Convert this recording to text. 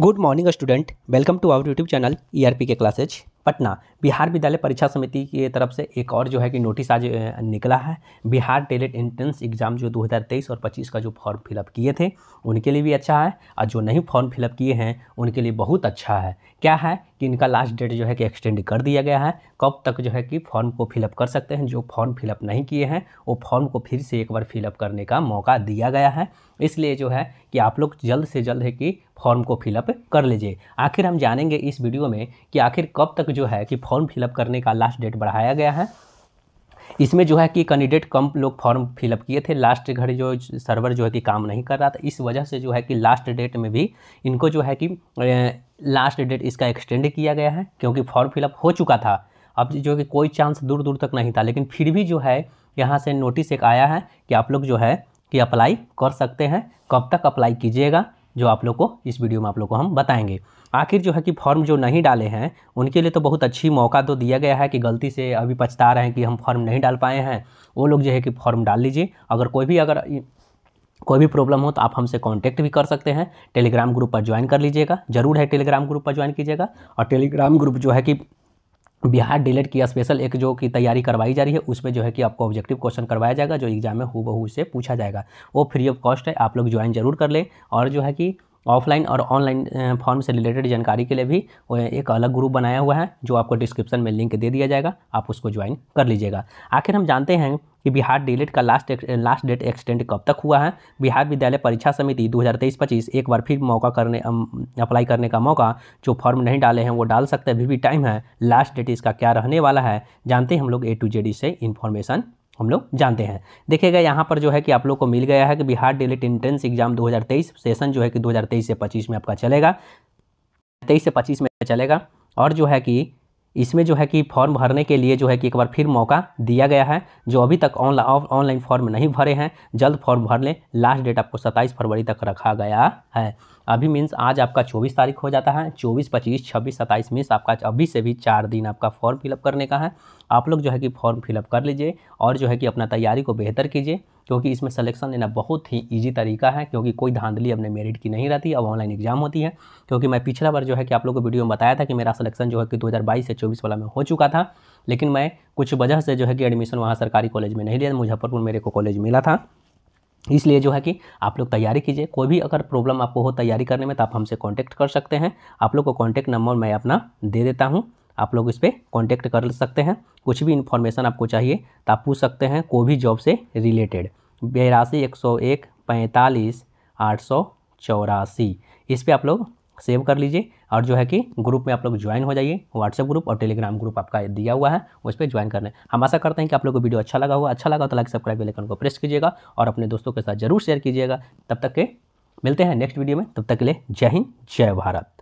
good morning student welcome to our YouTube channel E R P के classes Patna Bihar Vidyalaya Pariksha समिति की तरफ से एक और जो है कि नोटिस आज निकला है बिहार टेलेट एंट्रेंस एग्ज़ाम जो 2023 और 25 का जो फॉर्म फिलअप किए थे उनके लिए भी अच्छा है और जो नहीं फॉर्म फिलअप किए हैं उनके लिए बहुत अच्छा है क्या है कि इनका लास्ट डेट जो है कि एक्सटेंड कर दिया गया है कब तक जो है कि फॉर्म को फिलअप कर सकते हैं जो फॉर्म फिलअप नहीं किए हैं वो फॉर्म को फिर से एक बार फिलअप करने का मौका दिया गया है इसलिए जो है कि आप लोग जल्द से जल्द है कि फॉर्म को फिलअप कर लीजिए आखिर हम जानेंगे इस वीडियो में कि आखिर कब तक जो है कि फॉर्म फिलअप करने का लास्ट डेट बढ़ाया गया है इसमें जो है कि कैंडिडेट कम लोग फॉर्म फिलअप किए थे लास्ट घड़ी जो सर्वर जो है कि काम नहीं कर रहा था इस वजह से जो है कि लास्ट डेट में भी इनको जो है कि लास्ट डेट इसका एक्सटेंड किया गया है क्योंकि फॉर्म फिलअप हो चुका था अब जो कि कोई चांस दूर दूर तक नहीं था लेकिन फिर भी जो है यहाँ से नोटिस एक आया है कि आप लोग जो है कि अप्लाई कर सकते हैं कब तक अप्लाई कीजिएगा जो आप लोग को इस वीडियो में आप लोग को हम बताएंगे आखिर जो है कि फॉर्म जो नहीं डाले हैं उनके लिए तो बहुत अच्छी मौका तो दिया गया है कि गलती से अभी पछता रहे हैं कि हम फॉर्म नहीं डाल पाए हैं वो लोग जो है कि फॉर्म डाल लीजिए अगर कोई भी अगर कोई भी प्रॉब्लम हो तो आप हमसे कांटेक्ट भी कर सकते हैं टेलीग्राम ग्रुप पर ज्वाइन कर लीजिएगा जरूर है टेलीग्राम ग्रुप पर ज्वाइन कीजिएगा और टेलीग्राम ग्रुप जो है कि बिहार डिलेट e की स्पेशल एक जो कि तैयारी करवाई जा रही है उसमें जो है कि आपको ऑब्जेक्टिव क्वेश्चन करवाया जाएगा जो एग्जाम में हु बहू से पूछा जाएगा वो फ्री ऑफ कॉस्ट है आप लोग ज्वाइन जरूर कर लें और जो है कि ऑफलाइन और ऑनलाइन फॉर्म से रिलेटेड जानकारी के लिए भी एक अलग ग्रुप बनाया हुआ है जो आपको डिस्क्रिप्शन में लिंक दे दिया जाएगा आप उसको ज्वाइन कर लीजिएगा आखिर हम जानते हैं कि बिहार डीलेट का लास्ट लास्ट डेट एक्सटेंड कब तक हुआ है बिहार विद्यालय परीक्षा समिति 2023-25 एक बार फिर मौका करने अप्लाई करने का मौका जो फॉर्म नहीं डाले हैं वो डाल सकते अभी भी टाइम है लास्ट डेट इसका क्या रहने वाला है जानते हैं हम लोग ए टू जेड से इन्फॉर्मेशन हम लोग जानते हैं देखिएगा यहाँ पर जो है कि आप लोग को मिल गया है कि Bihar DElEd entrance exam 2023 session जो है कि 2023 से 25 में आपका चलेगा तेईस से पच्चीस में चलेगा और जो है कि इसमें जो है कि फॉर्म भरने के लिए जो है कि एक बार फिर मौका दिया गया है जो अभी तक ऑनलाइन ऑनलाइन फॉर्म नहीं भरे हैं जल्द फॉर्म भर लें लास्ट डेट आपको सत्ताईस फरवरी तक रखा गया है अभी मीन्स आज आपका चौबीस तारीख हो जाता है चौबीस पच्चीस छब्बीस सत्ताईस मीन्स आपका अभी से भी चार दिन आपका फॉर्म फिलअप करने का है आप लोग जो है कि फॉर्म फिलअप कर लीजिए और जो है कि अपना तैयारी को बेहतर कीजिए क्योंकि इसमें सिलेक्शन लेना बहुत ही ईजी तरीका है क्योंकि कोई धांधली अपने मेरिट की नहीं रहती अब ऑनलाइन एग्जाम होती है क्योंकि मैं पिछला बार जो है कि आप लोग को वीडियो में बताया था कि मेरा सिलेक्शन जो है कि 2022 से 24 वाला में हो चुका था लेकिन मैं कुछ वजह से जो है कि एडमिशन वहाँ सरकारी कॉलेज में नहीं लिया मुजफ्फरपुर मेरे को कॉलेज मिला था इसलिए जो है कि आप लोग तैयारी कीजिए कोई भी अगर प्रॉब्लम आपको हो तैयारी करने में तो आप हमसे कांटेक्ट कर सकते हैं आप लोग को कांटेक्ट नंबर मैं अपना दे देता हूँ आप लोग इस पर कॉन्टैक्ट कर सकते हैं कुछ भी इन्फॉर्मेशन आपको चाहिए तो आप पूछ सकते हैं कोई भी जॉब से रिलेटेड बेरासी एक सौ एक पैंतालीस आठ सौ चौरासी इस पर आप लोग सेव कर लीजिए और जो है कि ग्रुप में आप लोग ज्वाइन हो जाइए व्हाट्सएप ग्रुप और टेलीग्राम ग्रुप आपका दिया हुआ है उस पर ज्वाइन करने हम आशा करते हैं कि आप लोग को वीडियो अच्छा लगा हुआ अच्छा लगा तो लाइक सब्सक्राइब बेलकन को प्रेस कीजिएगा और अपने दोस्तों के साथ जरूर शेयर कीजिएगा तब तक के मिलते हैं नेक्स्ट वीडियो में तब तक के लिए जय हिंद जय भारत